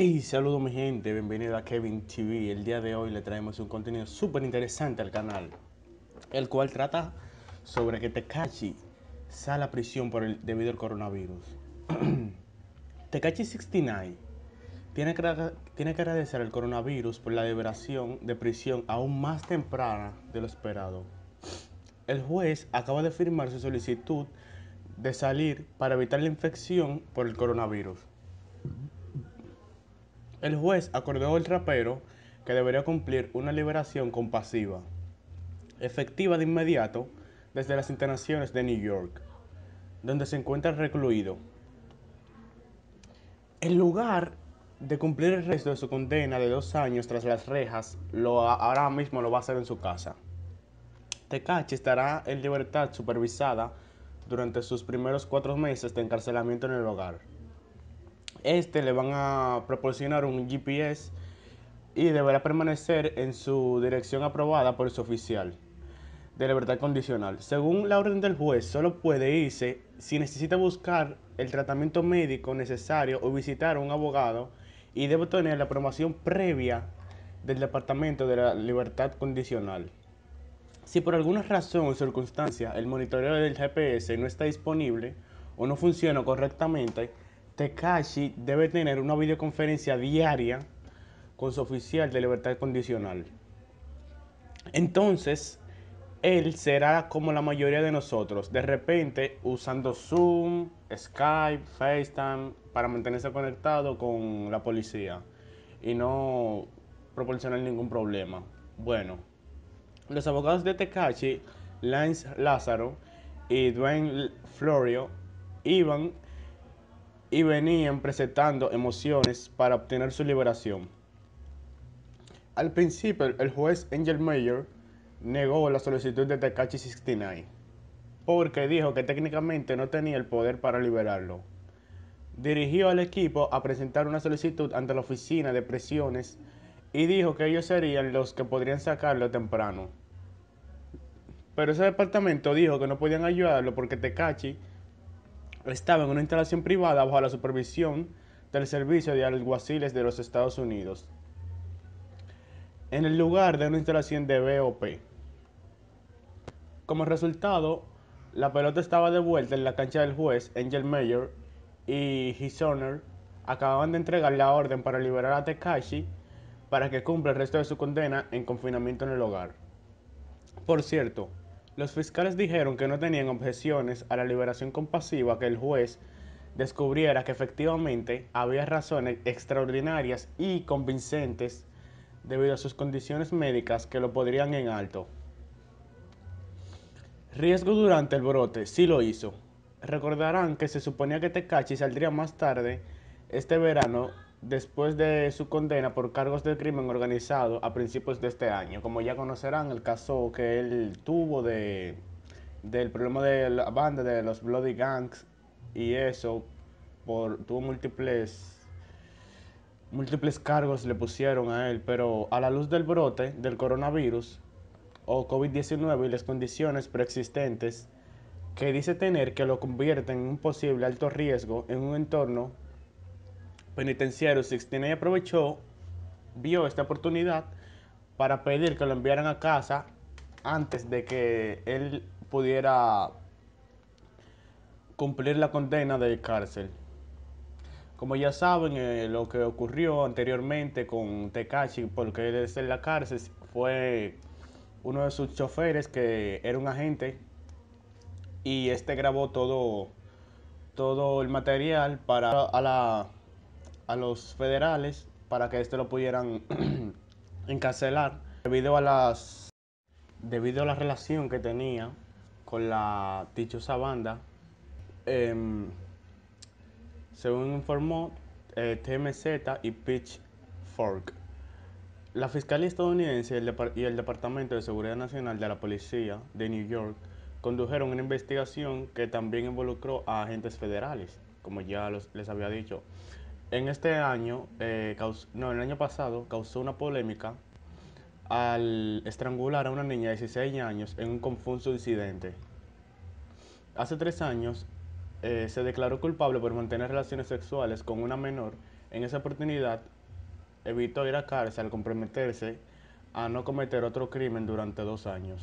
Hey, saludos mi gente, bienvenido a Kevin TV. El día de hoy le traemos un contenido súper interesante al canal, el cual trata sobre que Tekachi sale a prisión por el, debido al coronavirus. Tekachi 69 tiene que, tiene que agradecer al coronavirus por la liberación de prisión aún más temprana de lo esperado. El juez acaba de firmar su solicitud de salir para evitar la infección por el coronavirus. El juez acordó al rapero que debería cumplir una liberación compasiva, efectiva de inmediato desde las internaciones de New York, donde se encuentra recluido. En lugar de cumplir el resto de su condena de dos años tras las rejas, lo, ahora mismo lo va a hacer en su casa. Tecachi estará en libertad supervisada durante sus primeros cuatro meses de encarcelamiento en el hogar. Este le van a proporcionar un GPS y deberá permanecer en su dirección aprobada por su oficial de libertad condicional. Según la orden del juez, solo puede irse si necesita buscar el tratamiento médico necesario o visitar a un abogado y debe tener la aprobación previa del Departamento de la Libertad Condicional. Si por alguna razón o circunstancia el monitoreo del GPS no está disponible o no funciona correctamente, Tekashi debe tener una videoconferencia diaria con su oficial de libertad condicional. Entonces, él será como la mayoría de nosotros, de repente usando Zoom, Skype, FaceTime para mantenerse conectado con la policía y no proporcionar ningún problema. Bueno, los abogados de Tekashi, Lance Lázaro y Dwayne Florio iban y venían presentando emociones para obtener su liberación. Al principio, el juez Angel Mayer negó la solicitud de Tecachi 69 porque dijo que técnicamente no tenía el poder para liberarlo. Dirigió al equipo a presentar una solicitud ante la oficina de presiones y dijo que ellos serían los que podrían sacarlo temprano. Pero ese departamento dijo que no podían ayudarlo porque Tekachi estaba en una instalación privada bajo la supervisión del Servicio de Alguaciles de los Estados Unidos, en el lugar de una instalación de BOP. Como resultado, la pelota estaba de vuelta en la cancha del juez Angel Mayer y His Honor acababan de entregar la orden para liberar a Tekashi para que cumpla el resto de su condena en confinamiento en el hogar. Por cierto, los fiscales dijeron que no tenían objeciones a la liberación compasiva que el juez descubriera que efectivamente había razones extraordinarias y convincentes debido a sus condiciones médicas que lo podrían en alto. Riesgo durante el brote, sí lo hizo. Recordarán que se suponía que Tecachi saldría más tarde este verano después de su condena por cargos de crimen organizado a principios de este año. Como ya conocerán, el caso que él tuvo de del problema de la banda de los Bloody Gangs y eso por tuvo múltiples múltiples cargos le pusieron a él, pero a la luz del brote del coronavirus o COVID-19 y las condiciones preexistentes que dice tener que lo convierten en un posible alto riesgo en un entorno penitenciario y aprovechó, vio esta oportunidad para pedir que lo enviaran a casa antes de que él pudiera cumplir la condena de cárcel. Como ya saben, eh, lo que ocurrió anteriormente con Tekashi, porque él es en la cárcel, fue uno de sus choferes que era un agente y este grabó todo, todo el material para a la a los federales para que este lo pudieran encarcelar debido a las debido a la relación que tenía con la dichosa banda em, según informó eh, TMZ y Pitchfork la Fiscalía estadounidense y el, Departamento de Seguridad Nacional de la Policía de New York condujeron una investigación que también involucró a agentes federales, como ya les había dicho en este año, eh, no, el año pasado causó una polémica al estrangular a una niña de 16 años en un confuso incidente. Hace tres años eh, se declaró culpable por mantener relaciones sexuales con una menor. En esa oportunidad evitó ir a cárcel al comprometerse a no cometer otro crimen durante dos años.